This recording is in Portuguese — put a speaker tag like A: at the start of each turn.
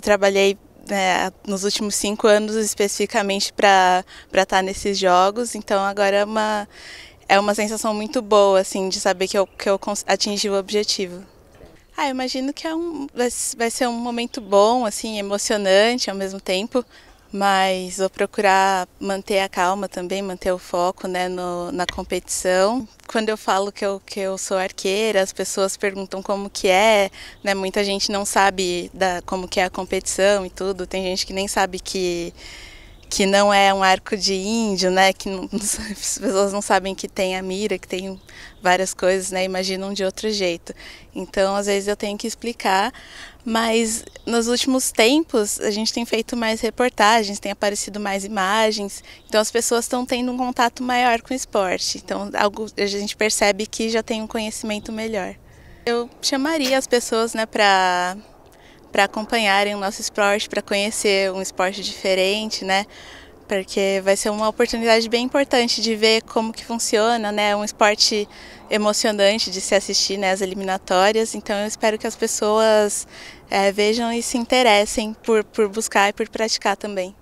A: Eu trabalhei né, nos últimos cinco anos especificamente para estar tá nesses jogos, então agora é uma, é uma sensação muito boa, assim, de saber que eu, que eu atingi o objetivo. Ah, imagino que é um, vai, vai ser um momento bom, assim, emocionante ao mesmo tempo mas vou procurar manter a calma também, manter o foco né, no, na competição. Quando eu falo que eu, que eu sou arqueira, as pessoas perguntam como que é, né? Muita gente não sabe da, como que é a competição e tudo, tem gente que nem sabe que que não é um arco de índio, né? Que não, as pessoas não sabem que tem a mira, que tem várias coisas, né? Imaginam de outro jeito. Então, às vezes eu tenho que explicar, mas nos últimos tempos a gente tem feito mais reportagens, tem aparecido mais imagens, então as pessoas estão tendo um contato maior com o esporte. Então, algo, a gente percebe que já tem um conhecimento melhor. Eu chamaria as pessoas, né, para para acompanharem o nosso esporte, para conhecer um esporte diferente, né? Porque vai ser uma oportunidade bem importante de ver como que funciona, né? Um esporte emocionante de se assistir, né? As eliminatórias. Então eu espero que as pessoas é, vejam e se interessem por, por buscar e por praticar também.